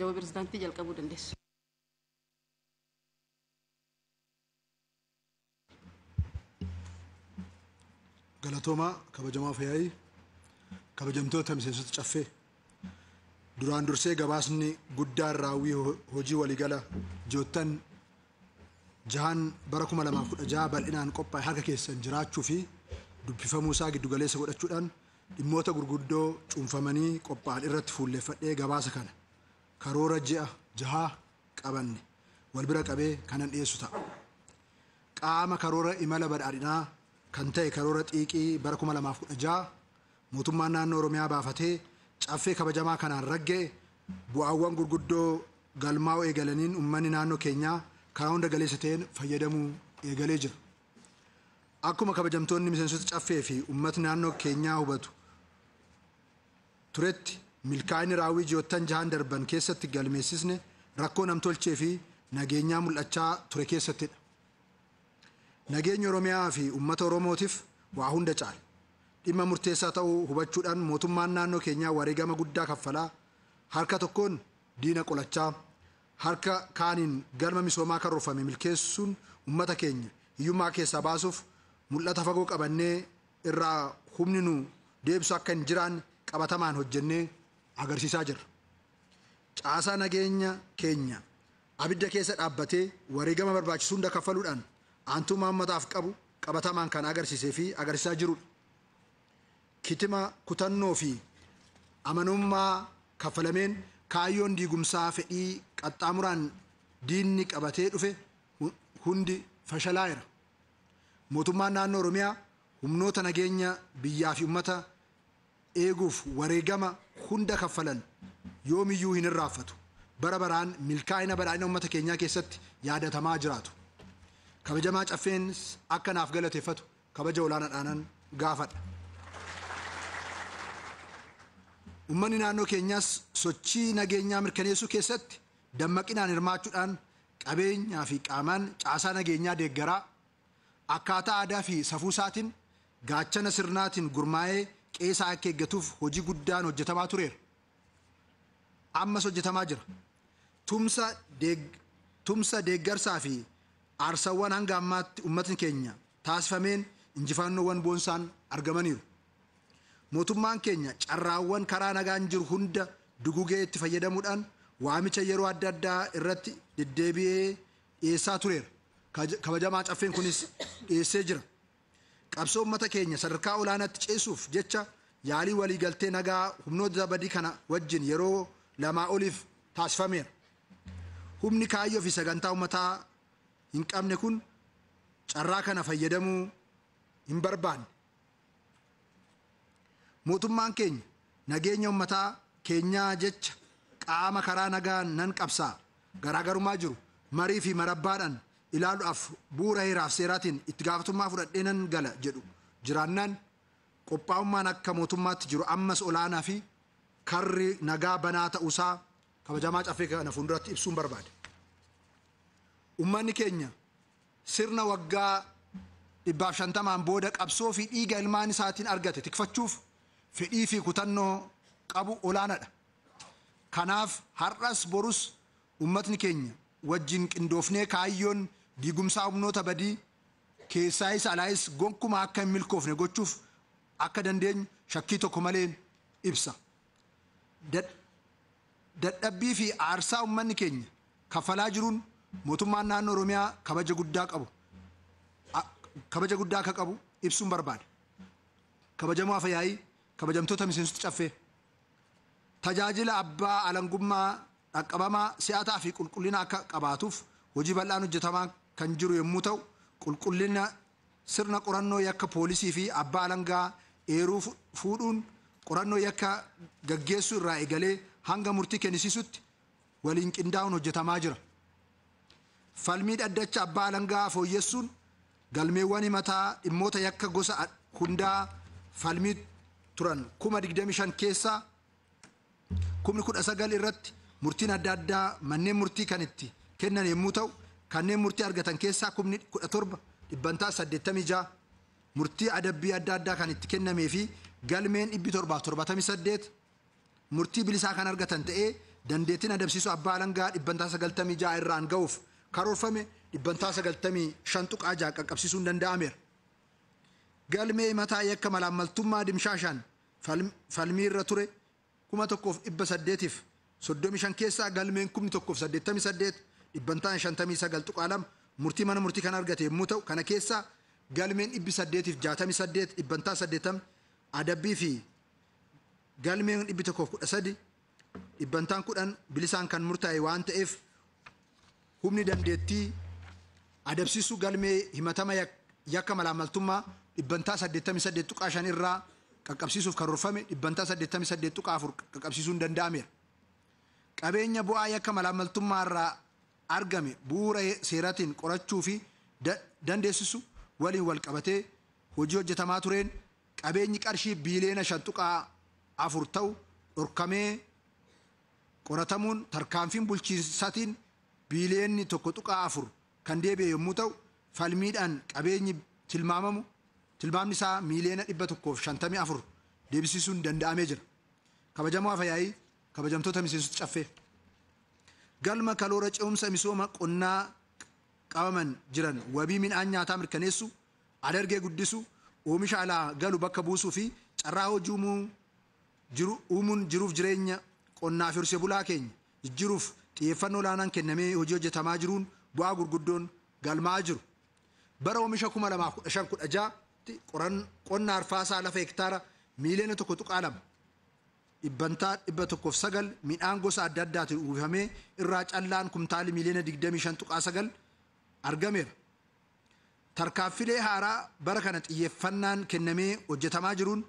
gama pirezidaantii jalqabuu Galatoomaa kabajamaa kabajamtoota miseensota caffee duraan dursee gabaasni guddaan raawwii hojii waliigala joottan jahaan bara kuma lamaa kudha jaha bal'inaan qophaa'e harka keessan jiraachuu fi dubbifamuu isaa giddugaleessa godhachuudhaan dhimmoota gurguddoo cuunfamanii qophaa'an irratti fuulleeffadhee gabaasa kana karoora ji'a jahaa qabanne wal bira qabee kanan dhiyeessu ta'a. Qaama karoora imala badhaadhinaa kan ta'e karoora xiiqii bara 2016 mootummaan naannoo Oromiyaa baafatee caffee kabajamaa kanaan raggee bu'aawwan gurguddoo galmaa'u eegalaniin uummanni naannoo keenyaa karaa hunda galeessa ta'een fayyadamuu eegalee jira. Akkuma kabajamtoonni miseensota caffee fi ummatni naannoo keenyaa hubatu turetti milkaa'inni raawwii ji'oottan jahan darban keessatti galmeessisne rakkoo namtolchee fi nageenyaa mul'achaa ture keessattidha. nageenya Oromiyaa fi ummata Oromootiif waa hunda caala. Dhimma murteessaa ta'uu hubachuudhaan mootummaan naannoo keenyaa wareegama guddaa kaffalaa harka tokkoon diina qolachaa harka kaaniin galma misoomaa karroofame milkeessuun ummata keenya hiyyummaa keessaa baasuuf mul'ata fagoo qabannee irraa humni nu deebisu akka hin jiraan qabatamaan hojjennee agarsiisaa jirra. Caasaa nageenya keenya abidda keessa dhaabbatee wareegama barbaachisu hunda kaffaluudhaan aantummaa uummataaf qabu qabatamaan kan agarsiisee fi agarsiisaa jirudha. Kitima kutannoo fi amanummaa kaffalameen kaayyoon diigumsaa fedhii qaxxaamuraan diinni qabatee dhufe hundi fashalaa'eera. Mootummaan naannoo Oromiyaa humnoota nageenya biyyaa fi eeguuf wareegama hunda kaffalan yoomiyyuu hin irraanfatu bara baraan milkaa'ina badhaadhina uummata keenyaa keessatti yaadatamaa jiraatu kabajamaa caffeen akka naaf galateeffatu kabaja olaanaadhaanan gaafadha. Uummanni naannoo keenyaas sochii nageenyaa mirkaneessuu keessatti dammaqinaan hirmaachuudhaan qabeenyaa fi qaamaan caasaa nageenyaa deeggaraa akkaataa aadaa fi safuusaatiin gaachana sirnaatiin gurmaa'ee qeesaa akka eeggatuuf hojii guddaan hojjetamaa tureera. Ammas hojjetamaa jira. Tumsa deeggarsaa fi aarsawwan hanga ammaatti uummatni keenya taasifameen injifannoowwan boonsaan argamaniiru. Mootummaan keenya carraawwan karaa nagaan jiru hunda dugugee itti fayyadamuudhaan waamicha yeroo adda addaa irratti deddeebi'ee dhiyeessaa tureera. Kabajamaa caffeen kunis dhiyeessee jira. qabsoo uummata keenya sadarkaa olaanaatti ceesuuf jecha yaalii waliigaltee nagaa humnoota zabadii kana wajjin yeroo lamaa oliif taasifameera. Humni kaayyoo fi sagantaa ummataa hin qabne kun carraa kana fayyadamuu hin barbaanne. Mootummaan keenya nageenya ummataa keenyaa jecha qaama karaa nagaan nan qabsaa garaagarumaa jiru marii fi marabbaadhaan ilaaluudhaaf buura heeraaf seeraatiin itti gaafatummaa fudhadhee nan gala jedhu jiraannaan qophaa'ummaan akka mootummaatti jiru ammas olaanaa fi karri nagaa banaa ta'uusaa kabajamaa cafee kana fuulduratti ibsuun barbaade. Uummanni keenya sirna waggaa dhibbaaf shantamaan booda qabsoo fi dhiiga ilmaan isaatiin argate tikfachuuf fedhii fi kutannoo qabu olaanaadha. Kanaaf har'as borus uummatni keenya wajjin qindoofnee kaayyoon diigumsaa umnoota badii keessaa isa alaayis gonkuma akka hin milkoofne gochuuf akka dandeenyu shakkii tokko malee ibsa. Dadhabbii fi aarsaa uummanni keenya kaffalaa jiruun mootummaan naannoo Oromiyaa kabaja guddaa qabu kabaja guddaa akka qabu ibsuun barbaada. Kabajamoo Afayaayii kabajamtoota miseensutti caffee tajaajila abbaa alangummaa dhaqqabamaa si'ataa fi qulqullina akka qabaatuuf hojii bal'aan hojjetamaa kan jiru yommuu ta'u qulqullina sirna qorannoo yakka poolisii fi abbaa alangaa eeruu fuudhuun qorannoo yakka gaggeessuu irraa egalee hanga murtii kennisiisutti waliin qindaa'uun hojjetamaa jira. Falmii dhaddacha abbaa alangaa fooyyessuun galmeewwan himataa dhimmoota yakka gosa hundaa falmii turan kuma keessaa kumni irratti murtiin adda addaa manneen murtii kan itti kennan yommuu ta'u kanneen murtii argatan keessaa kumni kudha torba dhibbantaa saddeettamii ja'a murtii adabbii adda addaa kan itti kennamee fi galmeen dhibbi torbaaf torbatamii saddeet murtii bilisaa kan argatan ta'ee dandeettiin adabsiisu abbaa alangaa dhibbantaa sagaltamii ja'a irraan ga'uuf karoorfame dhibbantaa sagaltamii shan tuqaa ja'a qaqqabsiisuun danda'ameera. Galmee mataa yakka malaammaltummaa dimshaashaan falmii irra ture kuma tokkoof dhibba saddeetiif soddomi shan keessaa galmeen kumni tokkoof saddeettamii saddeet dhibbantaan shantamii sagal tuqaalama murtii mana murtii kan argate yommuu ta'u kana keessaa galmeen dhibbi saddeetiif jaatamii saddeet dhibbantaa saddeetami adabbii fi galmeen dhibbi tokkoof kudha sadi dhibbantaan kudhan bilisaan kan murtaa'e waan ta'eef humni dandeettii adabsiisuu galmee himatama yakka malaamaltummaa dhibbantaa saddeettamii saddeet tuqaa shan irraa qaqqabsiisuuf karoorfame dhibbantaa saddeettamii saddeet tuqaa afur qaqqabsiisuun danda'ameera qabeenya bu'aa yakka malaamaltummaa irraa argame bu'uura seeraatiin qorachuu fi dandeessisu waliin wal qabatee hojii hojjetamaa tureen qabeenyi qarshii biiliyoona shan xuqaa afur ta'u dhorkamee qoratamuun tarkaanfiin bulchiinsaatiin biiliyoonni tokko xuqaa afur kan deebi'e yommuu ta'u falmiidhaan qabeenyi tilmaamni isaa miiliyoona dhibba tokkoof shantamii afur deebisisuun danda'amee jira. Kabajamoo Afayaayii kabajamtoota miseensota caffee. galma kaloora ce'umsa misooma qonnaa qabaman jiran wabii midhaan nyaataa mirkaneessu adargee guddisu oomisha alaa galu bakka buusuu fi carraa hojii uumuun jiruuf jireenya qonnaaf horse bulaa keenya jijjiruuf xiyyeeffannoo laanaan kennamee hojii hojjetamaa jiruun bu'aa gurguddoon galmaa jiru. Bara oomisha 2016 tti qonna arfaasaa lafa hektaara miiliyoona tokko tuqaa lama dhibbantaa dhibba tokkoof sagal midhaan gosa adda addaatiin uwwifamee irraa callaan kumtaalii miliyoona digdamii shan tuqaa sagal argameera. Tarkaaffilee haaraa bara kana xiyyeeffannaan kennamee hojjetamaa jiruun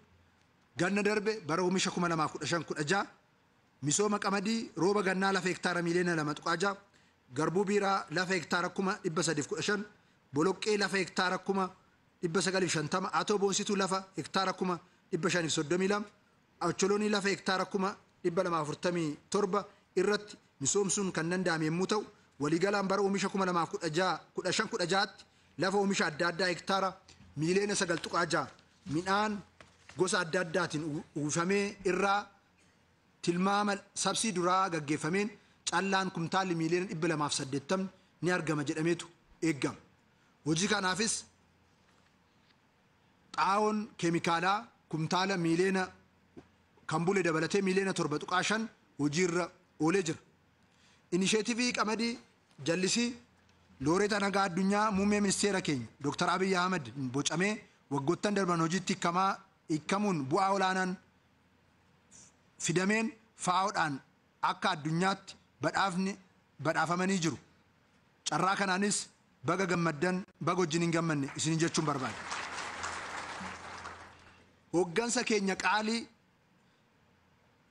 ganna darbe bara oomisha kuma lamaa kudha shan kudha jaa misooma qamadii rooba gannaa lafa hektaara miliyoona lama tuqaa jaa garbuu biiraa lafa hektaara kuma dhibba sadiif kudha shan boloqqee lafa hektaara kuma dhibba 1950 atoo boonsituu lafa hektaara kuma dhibba shaniif soddomii lama. acholoonii lafa hektaara kuma dhibba lamaa afurtamii torba irratti misoomsuun kan danda'ame yommuu ta'u waliigalaan bara oomisha kuma lamaaf kudha shan kudha jaatti lafa oomisha adda addaa hektaara miiliyoona sagal tuqaa ja'a midhaan gosa adda addaatiin uwwifamee irraa tilmaama sabsii duraa gaggeeffameen callaan kumtaalli miiliyoona dhibba lamaaf saddeettamni ni argama jedhameetu eegama. Hojii kanaafis xaawoon keemikaalaa kumtaala miiliyoona kan bule dabalatee miiliyoona torba tuqaa shan hojiirra oolee jira. Inisheetivii qamadii jallisii looreeta nagaa addunyaa muummee ministeera keenya Dr. Abiy Ahmed bocamee waggoottan darban hojiitti hikkamaa hikkamuun bu'aa olaanaan fidameen fa'aadhaan akka addunyaatti badhaafni badhaafamanii jiru. Carraa kanaanis baga gammaddan baga wajjin hin gammanne isin jechuun barbaada. Hoggansa keenya qaalii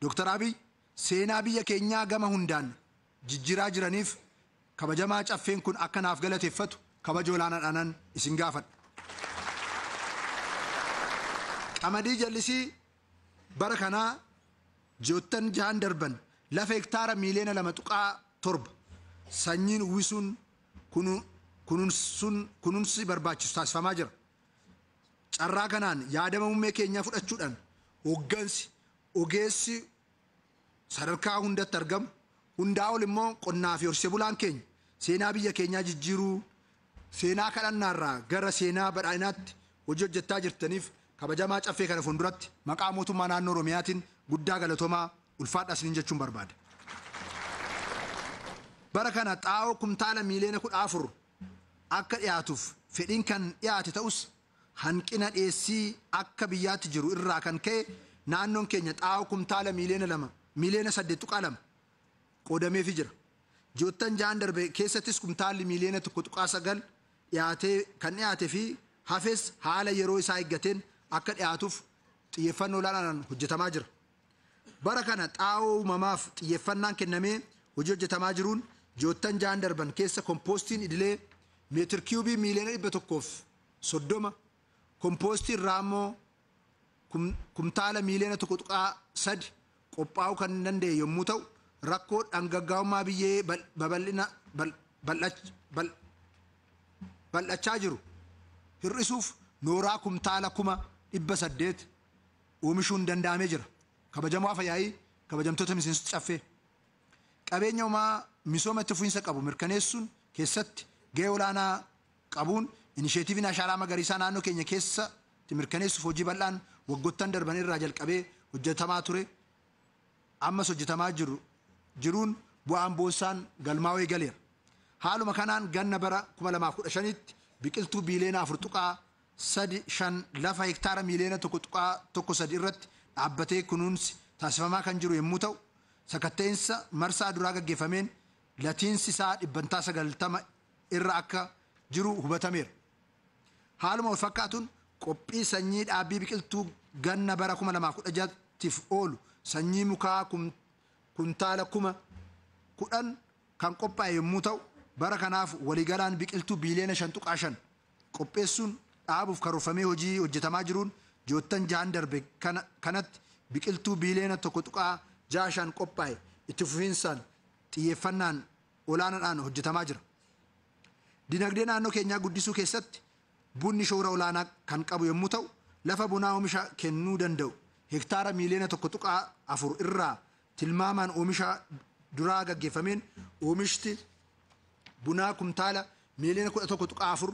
Dooktar Abiy seenaa biyya keenyaa gama hundaan jijjiiraa jiraniif kabajamaa caffeen kun akkanaaf galateeffatu kabaja isin gaafadha. Qamadii jallisii bara kanaa ji'oottan jahan darban lafa hektaara miiliyoona lama tuqaa torba sanyiin uwwisuun kunuunsi barbaachisu taasifamaa jira. Carraa kanaan yaadama muummee keenyaa fudhachuudhaan hoggansi ogeessi sadarkaa hundatti argamu hundaa ol immoo qonnaa fi bulaan keenya seenaa biyya keenyaa jijjiiruu seenaa kadhannaarraa gara seenaa badhaadhinaatti hojii hojjechaa jirtaniif kabajamaa caffee kana fuulduratti maqaa mootummaa naannoo Oromiyaatiin guddaa galatomaa ulfaadha isiniin jechuun barbaada. Bara kana xaa'oo kumtaala miiliyoona kudha afur akka dhihaatuuf fedhiin kan dhihaate ta'us hanqina dheessii akka biyyaatti jiru irraa kan ka'e naannoon keenya xaa'oo kumtaala miiliyoona lama Miliyoona saddeet tuqaa lama qoodameefii jira. Joottan ja'an keessattis kumtaalli miliyoona tokko tuqaa sagal dhiyaatee kan dhiyaatee fi hafes haala yeroo isaa eeggateen akka dhiyaatuuf xiyyeeffannoo laalaan hojjetamaa jira. Bara kana xaa'oo uumamaaf xiyyeeffannaan kennamee hojii hojjetamaa jiruun joottan ja'an darban keessa kompoostiin idilee meetir kiiyubii miliyoona dhibba tokkoof soddoma kompoostiin raammoo kumtaala miliyoona tokko tuqaa sadi qophaa'uu kan danda'e yommuu ta'u rakkoo dhangaggaa'ummaa biyyee babal'ina bal'achaa jiru hir'isuuf nooraa kumtaala kuma dhibba saddeet oomishuun danda'amee jira. Kabajamaa fayyaa'ii kabajamtoota miseensota caffee qabeenya uumaa misooma itti fufiinsa qabu mirkaneessuun keessatti gahee olaanaa qabuun inisheetiiviin nashaaraa magariisaa naannoo keenya keessatti mirkaneessuuf hojii bal'aan waggoottan darban irraa jalqabee hojjetamaa ture. ammas hojjetamaa jiru jiruun bu'aan boonsaan galmaawee galeera. Haaluma kanaan ganna bara 2015tti biqiltuu biileena afur tuqaa sadi shan lafa hektaara miileena tokko tuqaa tokko sadi irratti dhaabbatee kunuunsi taasifamaa kan jiru yommuu ta'u sakatta'insa marsaa duraa gaggeeffameen latiinsi isaa dhibbantaa sagaltama irra akka jiru hubatameera. Haaluma wal fakkaatuun qophii sanyii dhaabbii biqiltuu ganna bara 2016 tiif oolu sanyii mukaa kuntaala kuma kudhan kan qophaa'e yommuu ta'u bara kanaaf waliigalaan biqiltuu biiliyoona shan tuqaa shan qopheessuun dhaabuuf karoorfamee hojii hojjetamaa jiruun joottan jaan darbe kanatti biqiltuu biiliyoona tokko tuqaa ja'a shan qophaa'e itti fufiinsaan xiyyeeffannaan olaanaadhaan hojjetamaa jira. Dinagdee naannoo keenyaa guddisuu keessatti bunni shoora olaanaa kan qabu yommuu ta'u lafa bunaa oomisha kennuu danda'u hektaara miiliyoona tokko tuqaa afur irraa tilmaamaan oomisha duraa gaggeeffameen oomishti bunaa kumtaala miiliyoona kudha tokko tuqaa afur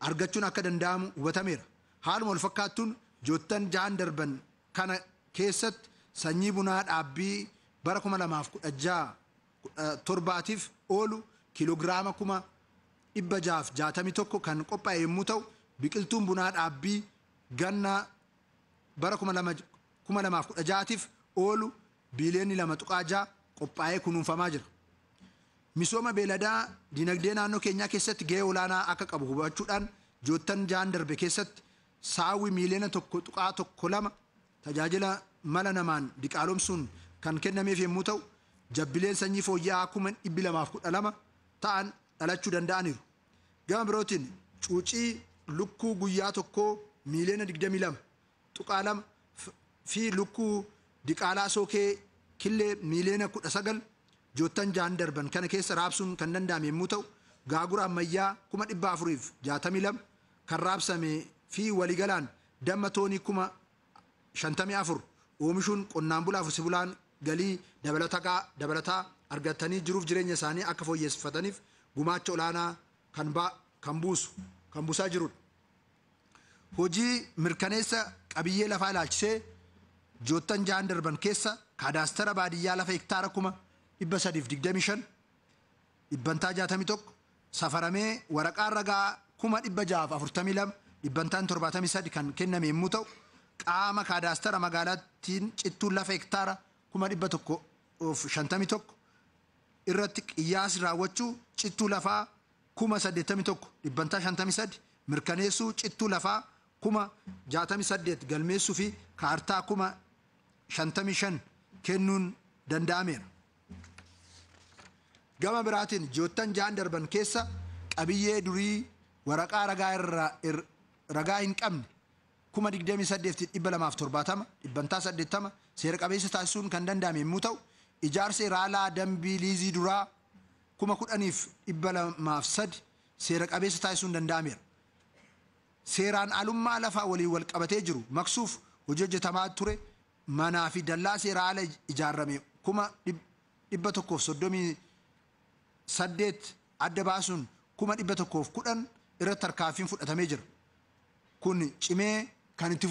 argachuun akka danda'amu hubatameera. Haaluma wal fakkaattuun joottan jahan darban kana keessatti sanyii bunaa dhaabbii bara kuma lamaaf kudha jaha torbaatiif oolu kiiloogiraama kuma dhibba jahaaf jaatami tokko kan qophaa'e yommuu ta'u biqiltuun bunaa dhaabbii ganna bara kuma lama kuma namaaf kudha jaatiif oolu biiliyoonni lama tuqaa ja'a qophaa'ee kunuunfamaa jira. Misooma beeladaa dinagdee naannoo keenyaa keessatti gahee olaanaa akka qabu hubachuudhaan joottan ja'an darbe keessatti saawwi miiliyoona tokko tuqaa tokko lama tajaajila mala namaan diqaalomsuun kan kennameef yommuu ta'u jabbileen sanyii fooyya'aa kuma dhibbi lamaaf kudha lama ta'an dhalachuu danda'aniiru. Gama birootiin cuucii lukkuu guyyaa tokkoo miiliyoona digdamii lama tuqaa lama fi lukkuu diqaalaa sookee killee miiliyoona kudha sagal joottan jaan darban kana keessa raabsuun kan danda'ame yommuu ta'u gaagura ammayyaa kuma dhibba afuriif jaatamii kan raabsame fi waliigalaan damma toonii kuma oomishuun qonnaan bulaa fi sibulaan galii dabalataa argatanii jiruuf jireenya isaanii akka fooyyesfataniif gumaacha olaanaa kan kan buusaa jirudha. Hojii mirkaneessa qabiyyee lafaa ilaalchisee Ijoottan ja'an darban keessa kaadastara baadiyyaa lafa hektaara kuma dhibba sadiif digdami safaramee waraqaa ragaa kuma dhibba jaaf kan kenname yommuu ta'u qaama lafa hektaara kuma irratti qiyyaas raawwachuu cittuu lafaa kuma saddeettami mirkaneessuu cittuu lafaa kuma jaatami fi kaartaa 55 kennuun danda'ameera. Gama biraatiin ji'oottan ja'an darban keessa qabiyyee durii waraqaa ragaa irraa ragaa hin qabne kuma dhibbantaa seera qabeessa taasisuun kan danda'ame yommuu ta'u ijaarsa raalaa dambii liizii duraa kuma seera qabeessa taasisuun danda'ameera. Seeraan alummaa lafaa waliin wal qabatee jiru maksuuf hojii hojjetamaa ture. manaa fi dallaa seera ala ijaarame kuma dhibba tokkoof soddomii saddeet adda baasuun kuma dhibba tokkoof kudhan irratti harkaafiin fudhatamee jira. Kun cimee kan itti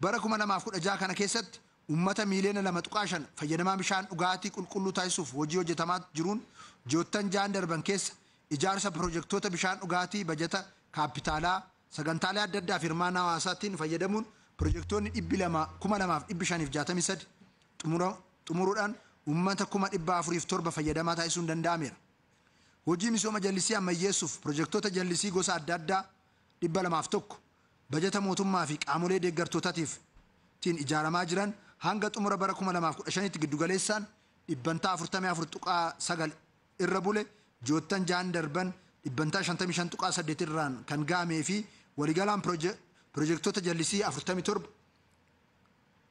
Bara kuma kana keessatti uummata miiliyoona lama tuqaa shan fayyadamaa bishaan dhugaatii qulqulluu taasisuuf hojii hojjetamaa jiruun joottan jahan darban keessa ijaarsa piroojektota bishaan dhugaatii bajataa kaapitaalaa sagantaalee adda addaa fi hirmaannaa hawaasaatiin fayyadamuun Pirojektoonni dhibbi lamaa kuma lamaaf dhibbi shaniif jaatamii sadi xumuruudhaan uummata kuma dhibba afuriif torba fayyadamaa taasisuun danda'ameera. Hojii misooma jallisii ammayyeessuuf pirojektoota jallisii gosa adda addaa dhibba lamaaf tokko bajata mootummaa fi qaamolee deeggartootaatiif ijaaramaa jiran hanga xumura bara kuma lamaaf kudha shanitti giddugaleessaan dhibbantaa afurtamii afur tuqaa sagal irra bule joottan jaan darban dhibbantaa shantamii shan tuqaa saddeet irraan kan ga'amee fi waligalaan pirojektoota pirojektoota jallisii torba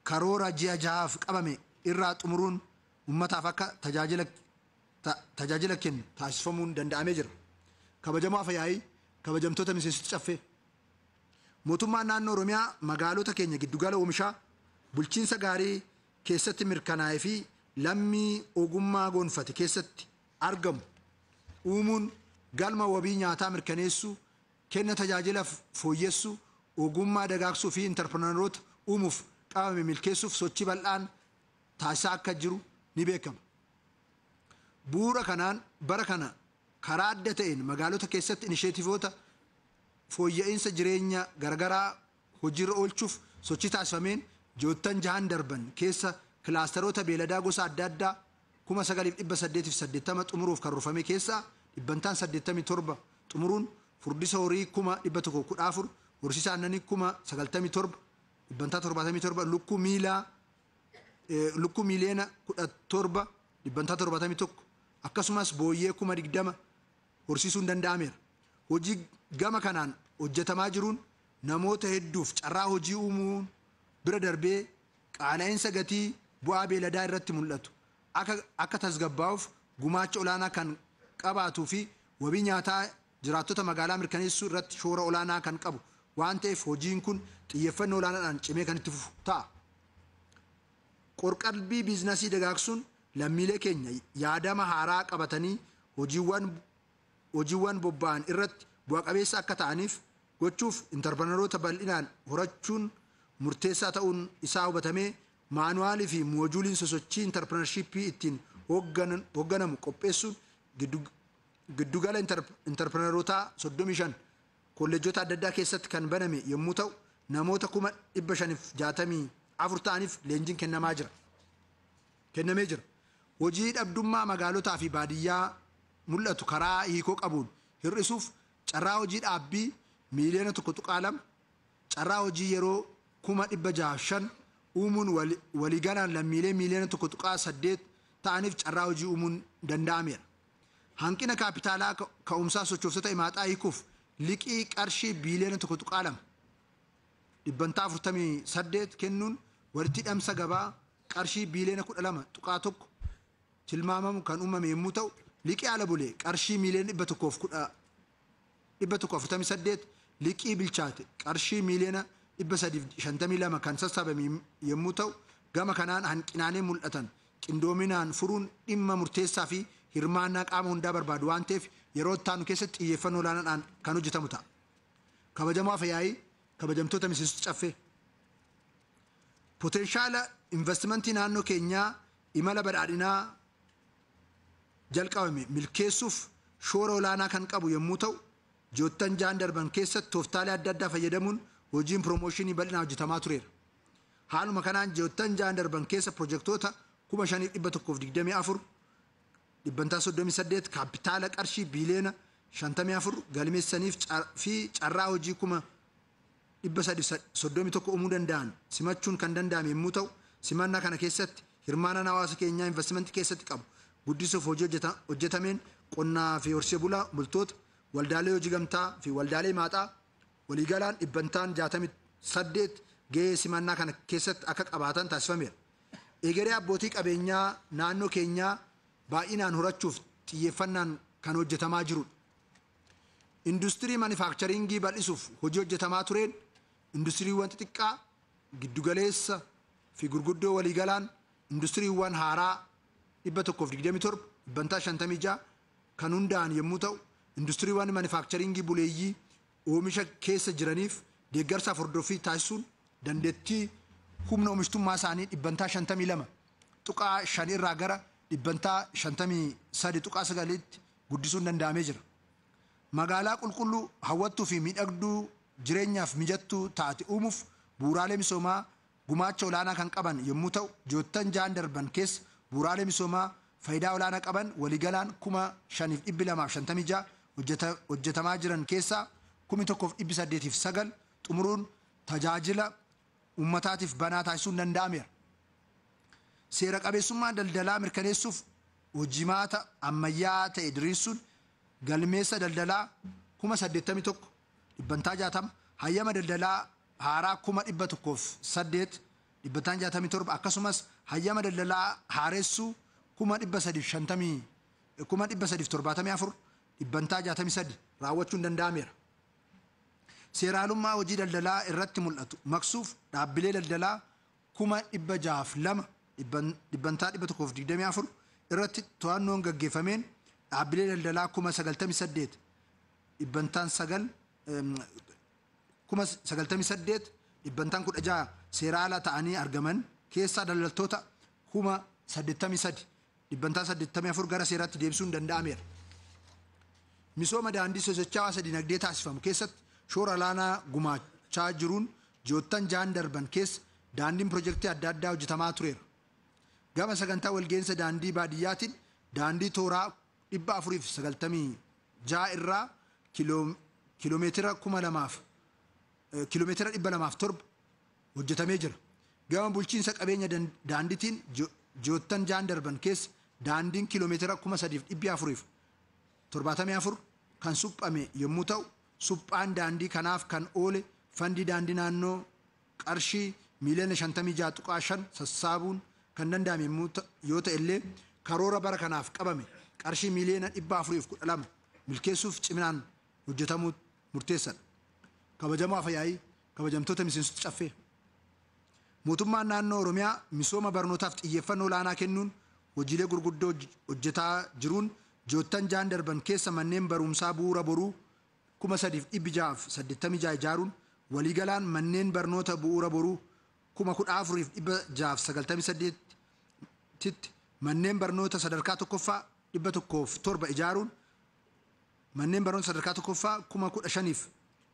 karoora ji'a jahaaf qabame irraa xumuruun uummataaf akka tajaajila kennu taasifamuun danda'amee jira. Kabajamaa fayyaa'ii kabajamtoota miseensota caffee mootummaan naannoo Oromiyaa magaalota keenya giddugala oomishaa bulchiinsa gaarii keessatti mirkanaa'ee fi lammii ogummaa gonfate keessatti argamu uumuun galma wabii nyaataa mirkaneessuu kenna tajaajilaaf fooyyessuu ogummaa dagaagsuu fi intarprenaroota uumuuf qabame milkeessuuf sochii bal'aan taasisaa akka jiru ni beekama. Bu'uura kanaan bara kana karaa adda ta'en magaalota keessatti inisheetiivoota fooyya'insa jireenyaa garagaraa hojiirra oolchuuf sochii taasifameen joottan jahan darban keessa kilaastaroota beeladaa gosa adda addaa kuma sagaliif dhibba saddeetiif saddeettama xumuruuf kan rufame keessaa dhibbantaan saddeettamii torba xumuruun furdisa horii kuma dhibba tokko kudha afur Horsiisa aannanii kuma sagaltamii torba dhibbantaa torbaatamii torba lukkuu miilaa e, lukkuu miiliyeena kudha torba dhibbantaa torbaatamii tokko akkasumas booyyee kuma digdama horsiisuun danda'ameera. Hojii gama kanaan hojjetamaa jiruun namoota hedduuf carraa hojii uumuun bira darbee qaana'insa gatii bu'aa beeladaa irratti mul'atu akka tasgabbaa'uuf gumaacha olaanaa kan qabaatuu fi wabii nyaataa jiraattota magaalaa mirkaneessuu irratti shoora olaanaa kan qabu. waan ta'eef hojiin kun xiyyeeffannoo olaanaadhaan cimee kan itti fufu ta'a. Qorqalbii biizinasii dagaagsuun lammiilee keenya yaadama haaraa qabatanii hojiiwwan bobba'an irratti buaa qabeessa akka ta'aniif gochuuf intarpreneroota bal'inaan horachuun murteessaa ta'uun isaa hubatamee maanuwaalii fi moojuuliin sosochii intarprenershiippii ittiin hoogganamu qopheessuun giddugala intarprenerootaa 35 kolleejjota adda addaa keessatti kan baname yommuu ta'u namoota kuma dhibba shaniif jaatamii afur ta'aniif leenjiin kennamaa jira kennamee jira hojii dhabdummaa magaalotaa fi baadiyyaa mul'atu karaa hiikoo qabuun hir'isuuf carraa hojii dhaabbii miiliyoona tokko tuqaalama carraa hojii yeroo kuma dhibba jaha shan uumuun waliigalaan lammiilee miiliyoona tokko tuqaa saddeet ta'aniif carraa hojii uumuun danda'ameera hanqina kaapitaalaa ka'umsaa sochoofsota imaaxaa hiikuuf liqii qarshii biiliyoona tokko tuqaalama dhibbantaa afurtamii saddeet kennuun walitti hidhamsa gabaa qarshii biiliyoona kudha lama tuqaa tokko tilmaamamu kan uumame yommuu ta'u liqii ala bulee qarshii miiliyoona dhibba tokkoof kudha dhibba tokko afurtamii saddeet liqii bilchaate qarshii miiliyoona dhibba sadiif shantamii lama kan sassaabame yommuu ta'u gama kanaan hanqinaalee mul'atan qindoominaan furuun dhimma murteessaa fi hirmaannaa qaama hundaa barbaadu waan ta'eef yeroo itti aanu keessatti xiyyeeffannoo olaanaadhaan kan hojjetamu ta'a. Kabajamaa fayyaa'ee kabajamtoota miseensota caffee. Potenshaala investimentii naannoo keenyaa imala badhaadhinaa jalqabame milkeessuuf shoora olaanaa kan qabu yommuu ta'u, ji'oottan ja'an darban keessatti tooftaalee adda addaa fayyadamuun hojiin piroomooshinii bal'inaa hojjetamaa tureera. Haaluma kanaan ji'oottan ja'an darban keessa piroojektoota kuma shaniif dhibba tokkoof digdamii afur dhibbantaa soddomii saddeet kaapitaala qarshii biiliyoona shantamii afur galmeessaniif fi carraa hojii kuma dhibba sadi soddomii tokko uumuu danda'an simachuun kan danda'ame yommuu ta'u simannaa kana keessatti hirmaanaan hawaasa keenyaa investimentii keessatti qabu guddisuuf hojii hojjetameen qonnaa fi horsee bulaa bultoota waldaalee hojii gamtaa fi waldaalee maaxaa waliigalaan dhibbantaan jaatamii saddeet ga'ee simannaa kana keessatti akka qabaatan taasifameera. Egeree abbootii qabeenyaa naannoo keenyaa baay'inaan horachuuf xiyyeeffannaan kan hojjetamaa jirudha. Industirii maanifaakcharingii bal'isuuf hojii hojjetamaa tureen industiriiwwan xixiqqaa giddugaleessa fi gurguddoo waliigalaan industiriiwwan haaraa dhibba tokkoof digdami torba dhibbantaa shantamii ijaa kan hundaa'an yommuu ta'u industiriiwwan maanifaakcharingii buleeyyii oomisha keessa jiraniif deeggarsaaf hordoffii taasisuun dandeettii humna oomishtummaa isaanii dhibbantaa shantamii lama tuqaa shan irraa gara dhibbantaa 53 tuqaa sagaliitti guddisuun danda'amee jira. Magaalaa qulqulluu hawwattuu fi miidhagduu jireenyaaf mijattuu taate uumuuf buuraalee misoomaa gumaacha olaanaa kan qaban yommuu ta'u, joottan ja'an darban keessa buuraalee misoomaa faayidaa olaanaa qaban waliigalaan kuma hojjetamaa jiran keessaa kumi tokkoof dhibbi sagal xumuruun tajaajila uummataatiif banaa taasisuun danda'ameera. seera qabeessummaa daldalaa mirkaneessuuf hojii maata ammayyaa ta'e diriirsuun galmeessa daldalaa kuma 81 dhibbantaa 60 hayyama daldalaa haaraa kuma 108 dhibbantaa 67 akkasumas hayyama daldalaa haaressuu kuma 350 kuma 374 dhibbantaa 63 raawwachuun danda'ameera. Seeraalummaa hojii daldalaa irratti mul'atu maqsuuf dhaabbilee daldalaa kuma 602 dhibbantaa dhibba tokkoof afur irratti to'annoon gaggeeffameen dhaabbilee daldalaa kuma sagaltamii saddeet dhibbantaan sagal kuma saddeet dhibbantaan seeraa alaa ta'anii argaman keessaa daldaltoota kuma sadi dhibbantaa afur gara seeraatti deebisuun danda'ameera. Misooma daandii sosochaawaa sadii dinagdee taasifamu keessatti shoora laanaa gumaachaa jiruun joottan jaan darban keessa daandiin pirojektii adda addaa hojjetamaa tureera. gama sagantaa walgeensa daandii baadiyyaatiin daandii tooraa dhibba afuriif sagaltamii ja'a irraa kiloomeetira kuma lamaaf kiloomeetira dhibba lamaaf torba hojjetamee jira. Gama bulchiinsa qabeenya daanditiin joottan jaan darban keessa daandiin kiloomeetira kuma sadiif dhibbi afuriif torbaatamii afur kan suphame yommuu ta'u suphaan daandii kanaaf kan oole fandii daandii naannoo qarshii miiliyoona shantamii ja'a tuqaa shan sassaabuun kan danda'ame yoo ta'e illee karoora bara kanaaf qabame qarshii miiliyoona dhibba afurii fi milkeessuuf ciminaan hojjetamuu murteessadha. Kabajamoo afayyaa'ii kabajamtoota miseensota caffee. Mootummaan naannoo Oromiyaa misooma barnootaaf xiyyeeffannoo laanaa kennuun hojiilee gurguddoo hojjetaa jiruun joottan jaan darban keessa manneen barumsaa bu'uura boruu kuma sadiif dhibbi jahaaf saddeettamii jaha ijaaruun waliigalaan manneen barnoota bu'uura boruu kuma kudha afuriif dhibba jahaaf sagaltamii saddeet titti manneen barnoota sadarkaa tokkoffaa dhibba tokkoof torba ijaaruun manneen barnoota sadarkaa tokkoffaa kuma kudha shaniif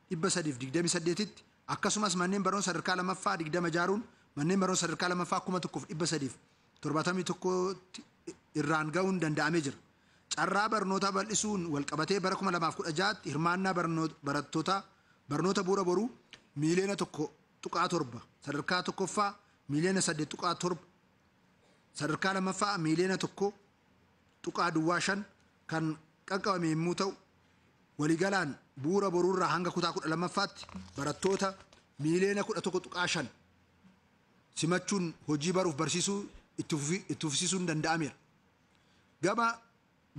dhibba sadiif digdami saddeetitti akkasumas manneen barnoota sadarkaa lamaffaa digdama ijaaruun manneen barnoota sadarkaa lamaffaa kuma tokkoof dhibba sadiif torbaatamii tokkootti irraan ga'uun danda'amee jira. Carraa barnootaa bal'isuun walqabatee bara kuma lamaaf kudha jaatti hirmaannaa barattoota barnoota bu'uura boruu miiliyoona tokko tuqaa torba sadarkaa tokkoffaa miiliyoona saddeet tuqaa torba sadarkaa lamaffaa miiliyoona tokko tuqaa duwwaa shan kan qaqqabame yommuu ta'u waligalaan bu'uura boruurraa hanga kutaa kudha lammaffaatti barattoota miiliyoona kudha tokko tuqaa shan simachuun hojii baruuf barsiisuu itti fufsiisuun danda'ameera. Gama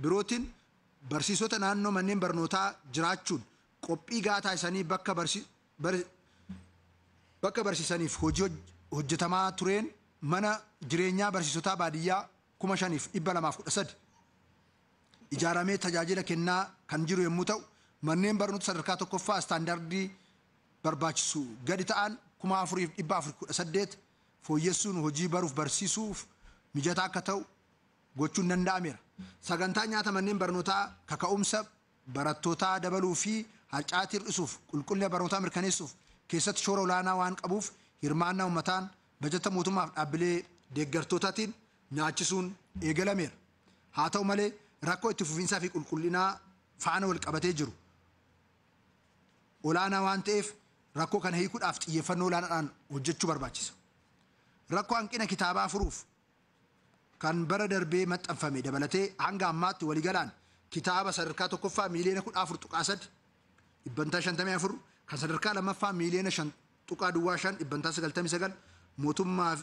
birootiin barsiisota naannoo manneen barnootaa jiraachuun qophii gaataa isaanii bakka barsiisaniif hojii hojjetamaa tureen. mana jireenyaa barsiisotaa baadiyyaa kuma shaniif dhibba lamaaf kudha sadi ijaaramee tajaajila kennaa kan jiru yommuu ta'u manneen barnoota sadarkaa tokkoffaa istaandardii barbaachisu gadi ta'an kuma afuriif dhibba afur kudha saddeet fooyyessuun hojii baruuf barsiisuuf mijataa akka ta'u gochuun danda'ameera. Sagantaa nyaata manneen barnootaa kaka'umsa barattootaa dabaluu fi harcaatii hir'isuuf qulqullina barnootaa mirkaneessuuf keessatti shoora olaanaa waan qabuuf hirmaannaa uummataan bajata mootummaaf dhaabbilee deeggartootaatiin nyaachisuun eegalameera. Haa ta'u malee rakkoo itti fufiinsaa fi qulqullinaa faana wal qabatee jiru olaanaa waan ta'eef rakkoo kana hiikuudhaaf xiyyeeffannoo olaanaadhaan hojjechuu barbaachisa. Rakkoo hanqina kitaabaa furuuf kan bara darbee maxxanfame dabalatee hanga ammaatti waligalaan kitaaba sadarkaa tokkoffaa miiliyoona kudha afur tuqaa sadi dhibbantaa shantamii afur kan sadarkaa lammaffaa miiliyoona shan tuqaa duwwaa shan dhibbantaa sagaltamii sagal mootummaa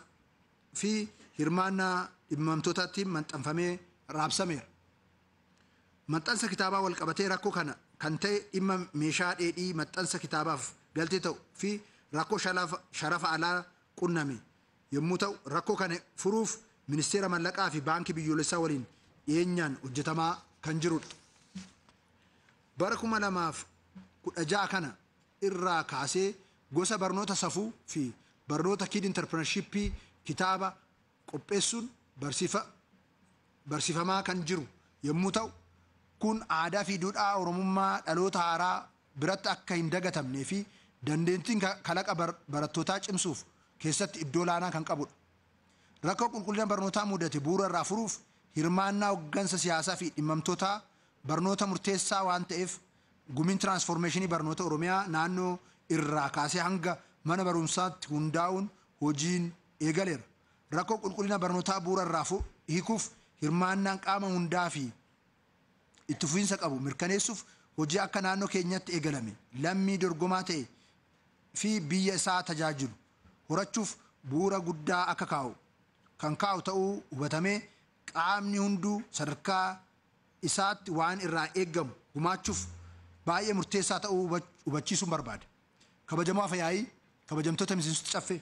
fi hirmaannaa dhimmamtootaatti maxxanfamee raabsameera. Maxxansa kitaabaa walqabatee rakkoo kana kan ta'e dhimma meeshaa dheedhii maxxansa kitaabaaf galtee ta'u fi rakkoo sharafa alaa qunname yommuu ta'u rakkoo kana furuuf ministeera mallaqaa fi baankii biyyoolessaa waliin dhiyeenyaan hojjetamaa kan jirudha. Bara kuma lamaaf kudha ja'a kana irraa kaasee gosa barnoota safuu fi barnoota kid intarprenashippii kitaaba qopheessuun barsiifamaa kan jiru yommuu ta'u kun aadaa fi duudhaa oromummaa dhaloota haaraa biratti akka hin dagatamnee fi dandeettiin kalaqa barattootaa cimsuuf keessatti iddoo laanaa kan qabudha. Rakkoo qulqullina barnootaa mudate bu'uura irraa furuuf hirmaannaa hoggansa siyaasaa fi dhimmamtootaa barnoota murteessaa waan ta'eef gumiin tiraansformeeshinii barnoota Oromiyaa naannoo irraa kaasee hanga mana barumsaatti hundaa'uun hojiin eegaleera. Rakkoo qulqullina barnootaa bu'uura irraa hiikuuf hirmaannaan qaama hundaa fi itti fufiinsa qabu mirkaneessuuf hojii akka naannoo keenyatti eegalame lammii dorgomaa ta'e fi biyya isaa tajaajilu horachuuf bu'uura guddaa akka kaa'u kan kaa'u ta'uu hubatamee qaamni hunduu sadarkaa isaatti waan irraa eeggamu gumaachuuf baay'ee murteessaa ta'uu hubachiisuun barbaada. Kabajamaa fayaayii. kabajamtoota miseensutti caffee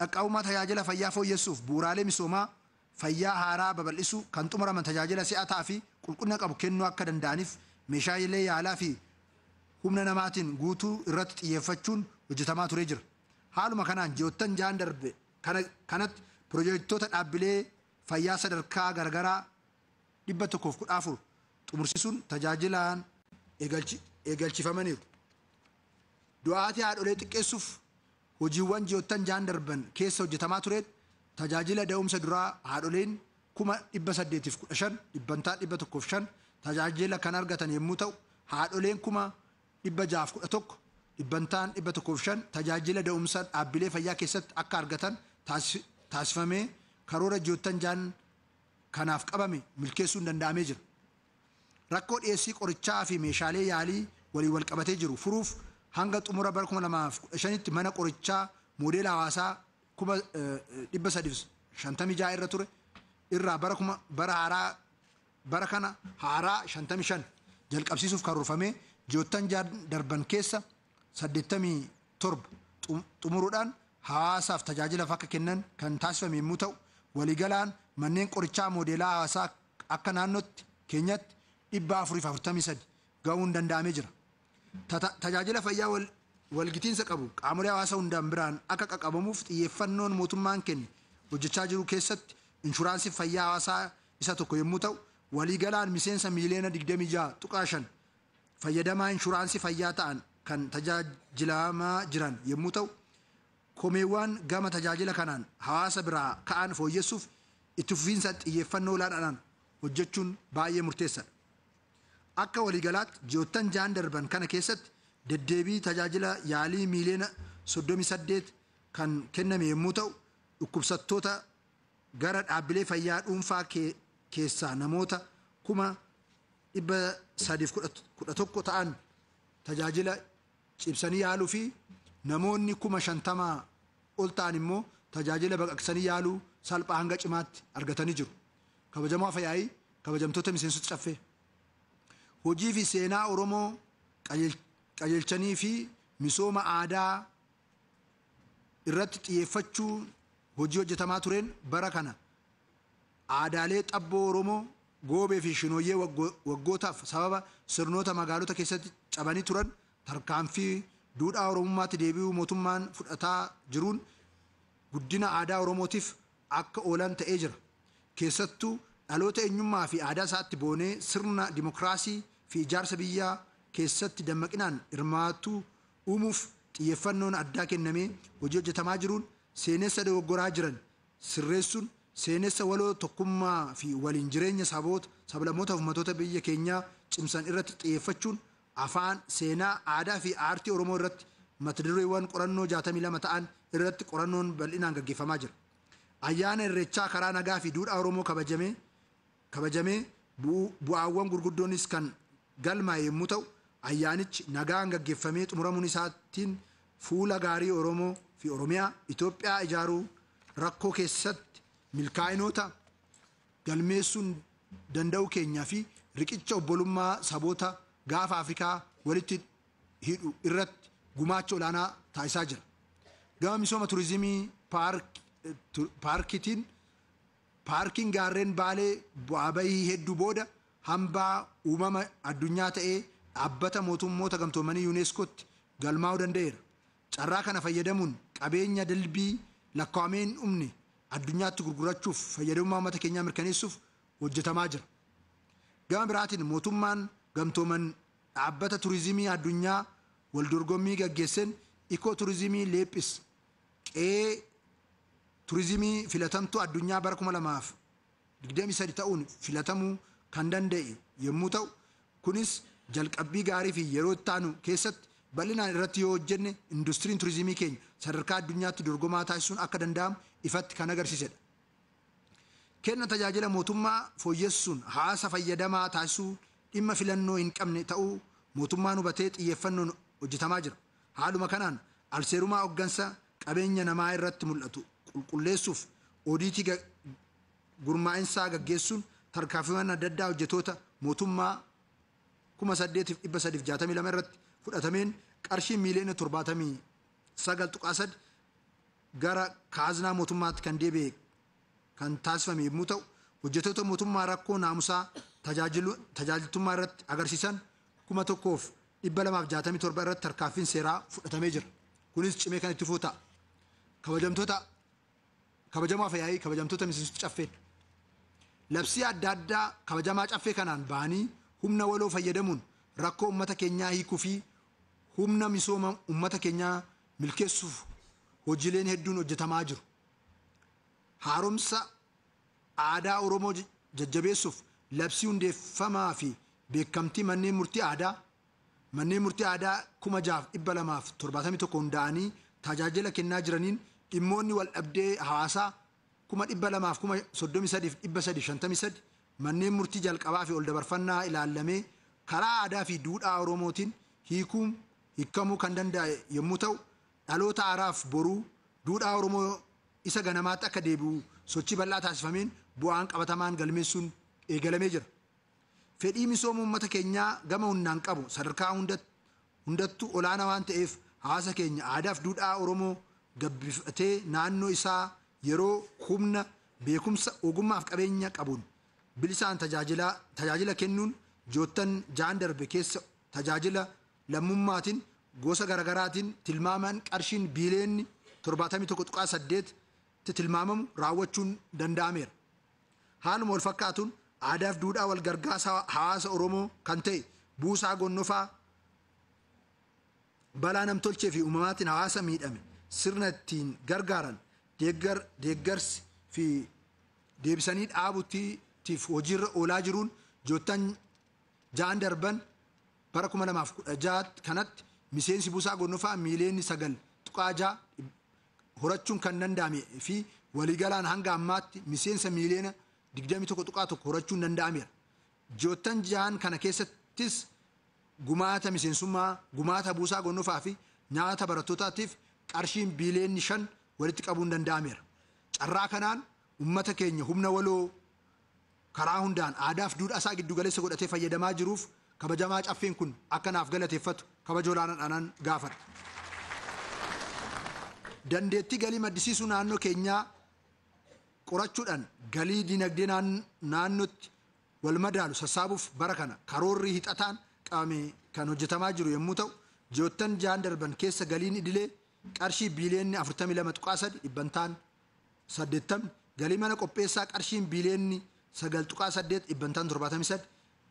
dhaqqaa'ummaa tajaajila fayyaa fooyyessuuf buuraalee misoomaa fayyaa haaraa babal'isuu kan xumuraman tajaajila si'ataa fi qulqullina qabu kennuu akka danda'aniif meeshaalee yaalaa fi humna namaatiin guutuu irratti xiyyeeffachuun hojjetamaa turee jira. Haaluma kanaan ji'oottan jaan darbe kanatti piroojeektoota dhaabbilee fayyaa sadarkaa garagaraa dhibba tokkoof kudha afur xumursisuun tajaajilaan eegalchifamaniiru. du'aatii haadholee xiqqeessuuf hojiiwwan ji'oottan jaan darban keessa hojjetamaa tureet tajaajila da'umsa duraa haadholeen kuma tajaajila kan argatan yommuu ta'u haadholeen kuma tajaajila da'umsa dhaabbilee fayyaa keessatti akka argatan taasifamee karoora ji'oottan jaan kanaaf qabame milkeessuun danda'amee jira. Rakkoo dhiyeessii qorichaa fi meeshaalee yaalii waliin walqabatee jiru furuuf hanga xumura bara kuma lamaaf kudha shanitti mana qorichaa moodeela hawaasaa kuma dhibba sadiif shantamii jaha irra ture irraa bara kuma bara haaraa bara kana haaraa shantamii shan jalqabsiisuuf karoorfamee jiyoottan jaha darban keessa saddeettamii torba xumuruudhaan hawaasaaf tajaajila akka kennan kan taasifame yommuu ta'u waliigalaan manneen qorichaa moodeelaa hawaasaa akka naannootti keenyatti dhibba afuriif afurtamii sadi ga'uun danda'amee jira. tajaajila fayyaa walgitiinsa qabu qaamolee hawaasa hundaan biraan akka qaqabamuuf xiyyeeffannoon mootummaan kenne hojjechaa jiru keessatti inshuraansii fayyaa hawaasaa isa tokko yommuu ta'u waliigalaan miseensa miiliyoona 26.5 fayyadamaa inshuraansii fayyaa ta'an kan tajaajilamaa jiran yommuu ta'u komeewwan gama tajaajila kanaan hawaasa biraa ka'an fooyyessuuf itti fufiinsa xiyyeeffannoo olaanaadhaan hojjechuun baay'ee murteessaadha. akka waliigalaatti ji'oottan ja'an darban kana keessatti deddeebii tajaajila yaalii miiliyoona 38 kan kenname yommuu ta'u dhukkubsattoota gara dhaabbilee fayyaa dhuunfaa keessaa namoota kuma ta'an tajaajila cibsanii yaaluu fi namoonni kuma shantamaa ol ta'an immoo tajaajila baqaqsanii yaaluu salphaa hanga cimaatti argatanii jiru. Kabajamaa fayyaa'ii kabajamtoota miseensota caffee. hojii fi seenaa Oromoo qajeelchanii fi misooma aadaa irratti xiyyeeffachuu hojii hojjetamaa tureen bara kana aadaalee xabboo Oromoo goobee fi shinooyyee waggootaaf sababa sirnoota magaalota keessatti cabanii turan tarkaanfii duudhaa Oromummaatti deebi'uu mootummaan fudhataa jiruun guddina aadaa Oromootiif akka oolan ta'ee jira. keessattu dhaloota eenyummaa fi aadaa isaatti boonee sirna dimokiraasii fi ijaarsa biyyaa keessatti dammaqinaan hirmaattuu uumuuf xiyyeeffannoon addaa kennamee hojii hojjetamaa jiruun seenessa dogoggoraa jiran sirreessuun seenessa waloo tokkummaa fi waliin jireenya saboota sablamoota biyya keenyaa cimsan irratti xiyyeeffachuun afaan seenaa aadaa fi aartii oromoo irratti mata dureewwan qorannoo 62 ta'an irratti qorannoon bal'inaan gaggeeffamaa jira. Ayyaana irreechaa karaa nagaa fi duudhaa oromoo kabajamee bu'aawwan gurguddoonis kan galmaa yommuu ta'u ayyaanichi nagaan gaggeeffamee xumuramuun isaatiin fuula gaarii Oromoo fi Oromiyaa Itoophiyaa ijaaruu rakkoo keessatti milkaa'inoota galmeessuun danda'u keenyaa fi riqicha obbolummaa saboota gaafa Afrikaa walitti hidhu irratti gumaacha olaanaa taasisaa jira. Gama misooma turizimii paarkitiin paarkiin gaarreen Baalee bu'aa bahii hedduu booda hambaa uumama addunyaa ta'ee dhaabbata mootummoota gamtoomanii yuuneeskootti galmaa'uu danda'eera. Carraa kana fayyadamuun qabeenya dalbii lakkaawameen hin dhumne addunyaatti gurgurachuuf fayyadamummaa uummata keenyaa mirkaneessuuf hojjetamaa jira. Gama biraatiin mootummaan gamtooman dhaabbata turizimii addunyaa waldorgommii gaggeessen gaggeesseen ikoo turizimii leephis qe'ee turizimii filatamtu addunyaa bara 2023 ta'uun filatamuu kan danda'e yommuu ta'u kunis jalqabbii gaarii fi yeroo taanu keessatti bal'inaan irratti yoo hojjenne industiriin turizimii keenya sadarkaa addunyaatti dorgomaa taasisuun akka danda'amu ifatti kan agarsiisedha. Kenna tajaajila mootummaa fooyyessuun haasa fayyadamaa taasisuu dhimma filannoo hin qabne ta'uu mootummaan hubatee xiyyeeffannoon hojjetamaa jira. Haaluma kanaan alseerumaa hooggansa qabeenya namaa irratti mul'atu qulqulleessuuf oodiitii gurmaa'iinsaa gaggeessuun tarkaanfiiwwan adda addaa hojjetoota mootummaa 1862 irratti fudhatameen qarshii miiliyoona 79.3 gara kaazinaa mootummaatti kan deebi'e kan taasifame yommuu ta'u hojjetoota mootummaa rakkoo naamusaa tajaajiltummaa irratti agarsiisan 1267 irratti tarkaanfiin seeraa fudhatamee jira. Kunis cimee kan itti fuu ta'a. Kabajamtoota kabajamaa fi kabajamtoota miseensota caffeedha. labsii adda addaa kabajamaa caffee kanaan ba'anii humna waloo fayyadamuun rakkoo uummata keenyaa hiikuu fi humna misooma uummata keenyaa milkeessuuf hojiileen hedduun hojjetamaa jiru. Haaromsa aadaa Oromoo jajjabeessuuf labsii hundeeffamaa fi beekamtii manneen murtii aadaa manneen murtii aadaa kuma jaaf dhibba lamaaf torbaatamii tokko hundaa'anii tajaajila kennaa jiraniin dhimmoonni wal dhabdee hawaasaa manneen murtii jalqabaa fi ol dabarfannaa ilaallamee karaa aadaa fi duudhaa Oromootiin hiikuun hikamuu kan danda'e yommuu ta'u dhaloota haaraaf boruu duudhaa Oromoo isa ganamaatti akka deebi'u sochii bal'aa taasifameen bu'aan qabatamaan galmeessuun eegalamee jira. Fedhii misooma uummata keenyaa gama hundaan qabu sadarkaa hundattu olaanaa waan ta'eef hawaasa keenya aadaaf duudhaa Oromoo gabbifatee naannoo isaa yeroo humna beekumsa ogummaaf qabeenya qabuun bilisaan tajaajila tajaajila kennuun joottan jaan darbe keessa tajaajila lammummaatiin gosa garagaraatiin tilmaaman qarshiin biileenni torbaatamii tokko 71.8 tti tilmaamamu raawwachuun danda'ameera. Haaluma wal fakkaatuun aadaa duudhaa wal gargaasa hawaasa Oromoo kan ta'e buusaa gonnofaa balaa namtolchee fi uumamaatiin hawaasa miidhame sirna ittiin gargaaran deeggarsi fi deebisanii dhaabuttiitiif hojiirra oolaa jiruun joottan ja'an darban bara 2016 kanatti miseensi buusaa gonnofaa miiliyoonni sagal tuqaa ja'a horachuun kan danda'ame fi waliigalaan hanga ammaatti miseensa miiliyoona 21 tuqaa tokko horachuun danda'ameera. Joottan ja'an kana keessattis gumaata miseensummaa, gumaata buusaa gonnofaa fi nyaata barattootaatiif qarshiin biiliyoonni shan walitti qabuun danda'ameera. Carraa kanaan uummata keenya humna waloo karaa hundaan aadaaf duudhaa isaa giddu galeessa godhatee fayyadamaa jiruuf kabajamaa caffeen kun akkanaaf galateeffatu kabaja olaanaan gaafadha. Dandeettii galii maddisiisuu naannoo keenyaa qorachuudhaan galii dinagdee naannootti walmadaalu sassaabuuf bara kana karoorri hixataan qabame kan hojjetamaa jiru yommuu ta'u ji'oottan ja'an darban keessa galiin idilee qarshii biiliyoonni afurtamii lama tuqaa sadi dhibbantaan saddeettamni galii mana qopheessaa qarshiin biiliyoonni sagal tuqaa saddeet dhibbantaan torbaatamii sadi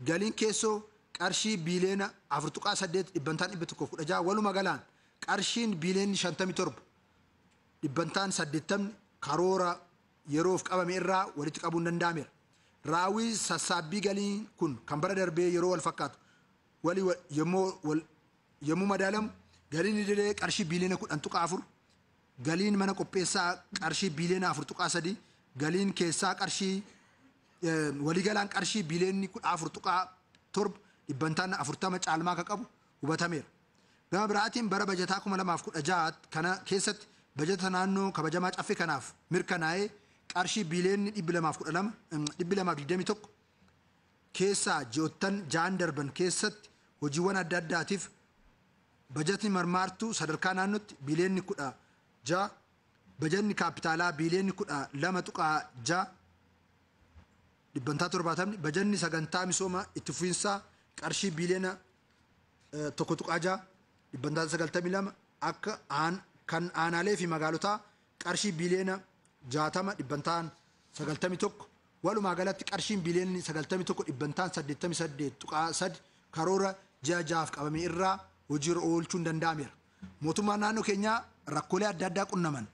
galiin keessoo qarshii biiliyoona afur tuqaa saddeet dhibbantaan dhibba tokkoo kudha jaha waluma galaan qarshiin biiliyoonni shantamii torba dhibbantaan saddeettamni karoora yeroof qabame irraa walitti qabuun danda'ameera. Raawwii sassaabbii galii kun kan bara darbee yeroo wal fakkaatu walii yommuu madaalamu Galiin idilee qarshii biiliyoona kudhan tuqaa afur, galiin mana qopheessaa qarshii biiliyoona afur tuqaa sadi, galiin keessaa qarshii waliigalaan qarshii biiliyoonni kudha afur tuqaa torba dhibbantaan afurtama caalmaa akka qabu hubatameera. Gama biraatiin bara bajataa kuma lamaaf kudha jahaat kana keessatti bajata naannoo kabajamaa caffee kanaaf mirkanaa'ee qarshii biiliyoonni dhibbi lamaaf kudha lama dhibbi lamaaf digdami tokko keessaa ji'oottan ja'an darban keessatti hojiiwwan adda addaatiif bajetni marmaartuu sadarkaa naannootti biiliyoonni kudha ja'a bajetni kaapitaalaa biiliyoonni kuda lama tuqaa ja'a dhibbantaa torbaatamni bajetni sagantaa misooma itti fufiinsaa qarshii biiliyoona tokko tuqaa ja'a dhibbantaa sagaltamii ak an kan anale fi magaalotaa qarshii biiliyoona jaatama dhibbantaan sagaltamii tokko walumaa galatti qarshiin biiliyoonni sagaltamii tokko dhibbantaan saddeettamii saddeet tuqaa sad karora ja jaf kabami irra hojiirra oolchuun danda'ameera. Mootummaan naannoo keenyaa rakkoolee adda addaa qunnaman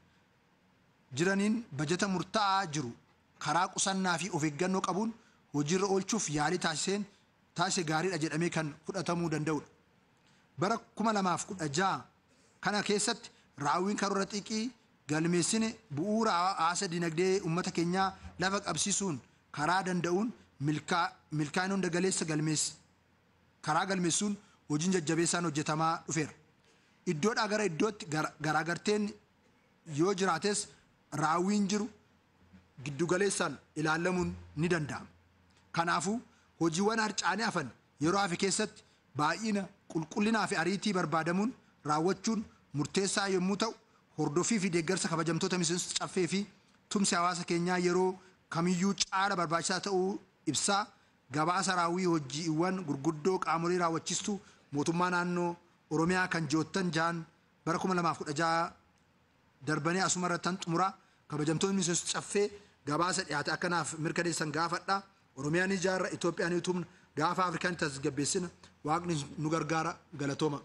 jiraniin bajata murta'aa jiru karaa qusannaa fi of eeggannoo qabuun hojiirra oolchuuf yaalii taasiseen taasise gaariidha jedhamee kan fudhatamuu danda'udha. Bara kuma lamaaf kudha kana keessatti raawwiin karoorra xiqii galmeessine bu'uura haasa dinagdee uummata keenyaa lafa qabsiisuun karaa danda'uun milkaa'ina hunda galeessa galmeesse. Karaa galmeessuun hojiin jajjabeessaan hojjetamaa dhufeera. Iddoodhaa gara iddootti garaagarteen yoo jiraates raawwiin jiru giddugaleessaan ilaalamuun ni danda'ama. Kanaafuu hojiiwwan harcaane hafan yeroo hafe keessatti baay'ina qulqullinaa fi ariitii barbaadamuun raawwachuun murteessaa yommuu ta'u hordofii fi deeggarsa kabajamtoota miseensa caffee fi tumsi hawaasa keenyaa yeroo kamiyyuu caala barbaachisaa ta'uu ibsaa gabaasa raawwii hojiiwwan gurguddoo qaamolee raawwachistu mootummaa naannoo Oromiyaa kan joottan jaan bara kuma lamaaf kudha jaha darbanii asuma irrattan xumura kabajamtoonni miseensota caffee gabaasa dhiyaate akkanaaf mirkaneessan gaafadha Oromiyaan ijaarra Itoophiyaan yuutuubna gaafa Afrikaan tasgabbeessina waaqni nu gargaara galatooma.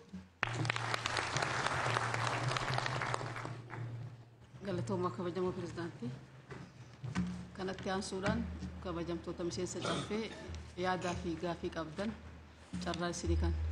galatooma kabajamoo pirezidaantii kanatti aansuudhaan kabajamtoota miseensa caffee yaadaa fi gaafii qabdan carraa isinii kana.